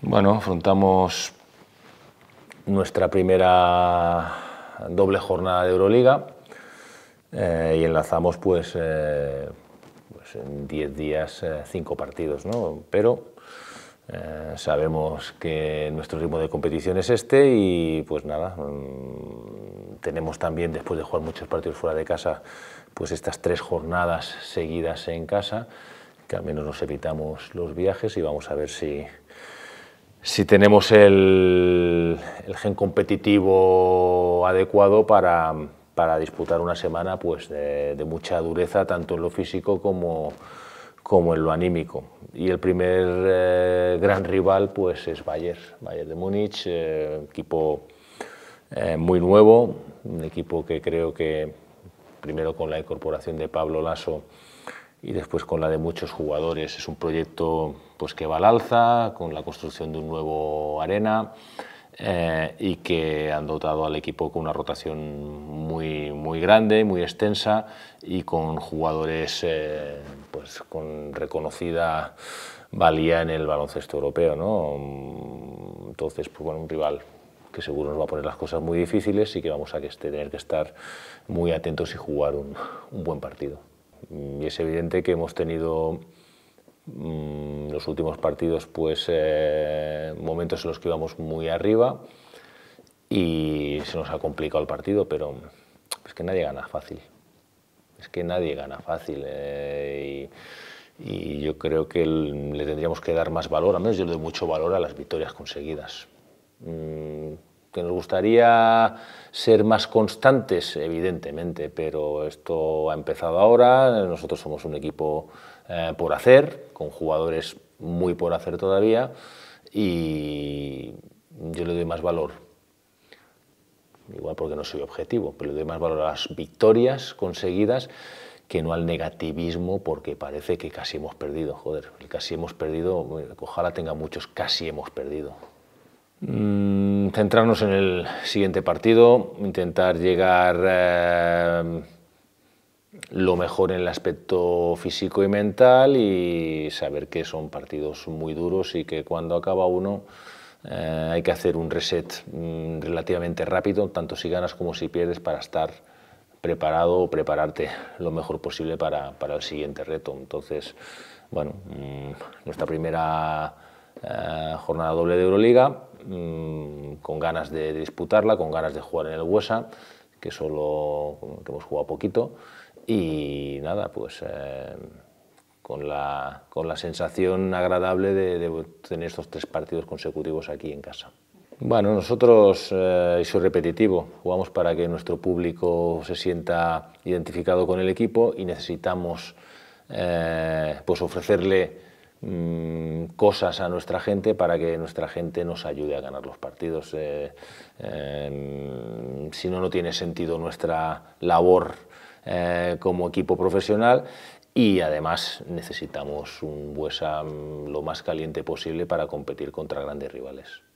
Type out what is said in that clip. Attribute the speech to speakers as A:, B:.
A: Bueno, afrontamos nuestra primera doble jornada de Euroliga eh, y enlazamos pues, eh, pues en 10 días eh, cinco partidos, ¿no? Pero sabemos que nuestro ritmo de competición es este y pues nada, mm, tenemos también después de jugar muchos partidos fuera de casa, pues estas tres jornadas seguidas en casa, que al menos nos evitamos los viajes y vamos a ver si si tenemos el, gen competitivo adecuado para, disputar una semana pues, de, mucha dureza, tanto en lo físico como, en lo anímico. Y el primer eh, gran rival pues, es Bayern, Bayern de Múnich, eh, equipo eh, muy nuevo, un equipo que creo que primero con la incorporación de Pablo Lasso y después con la de muchos jugadores es un proyecto pues que va al alza, con la construcción de un nuevo arena eh, y que han dotado al equipo con una rotación muy, muy grande, muy extensa y con jugadores eh, pues con reconocida valía en el baloncesto europeo. ¿no? Entonces, pues bueno, un rival que seguro nos va a poner las cosas muy difíciles y que vamos a este, tener que estar muy atentos y jugar un, buen partido. Y es evidente que hemos tenido mm, los últimos partidos, pues eh, momentos en los que íbamos muy arriba y se nos ha complicado el partido, pero es que nadie gana fácil. Es que nadie gana fácil. Eh, y, yo creo que le tendríamos que dar más valor, al menos yo le doy mucho valor a las victorias conseguidas. Mm, que nos gustaría ser más constantes, evidentemente, pero esto ha empezado ahora. Nosotros somos un equipo eh, por hacer, con jugadores muy por hacer todavía y yo le doy más valor, igual porque no soy objetivo, pero le doy más valor a las victorias conseguidas que no al negativismo porque parece que casi hemos perdido, joder, casi hemos perdido, ojalá tenga muchos casi hemos perdido. Mm, centrarnos en el siguiente partido, intentar llegar... Eh, lo mejor en el aspecto físico y mental y saber que son partidos muy duros y que cuando acaba uno eh, hay que hacer un reset mm, relativamente rápido, tanto si ganas como si pierdes, para estar preparado o prepararte lo mejor posible para, el siguiente reto. Entonces, bueno, mm, nuestra primera eh, jornada doble de Euroliga, mm, con ganas de, disputarla, con ganas de jugar en el Huesa, que solo hemos jugado poquito y nada, pues eh, con, la, sensación agradable de, tener estos tres partidos consecutivos aquí en casa. Bueno, nosotros, eh, soy repetitivo, jugamos para que nuestro público se sienta identificado con el equipo y necesitamos eh, pues ofrecerle mm, cosas a nuestra gente para que nuestra gente nos ayude a ganar los partidos. si no, no tiene sentido nuestra labor eh, como equipo profesional y además necesitamos un Buesa lo más caliente posible para competir contra grandes rivales.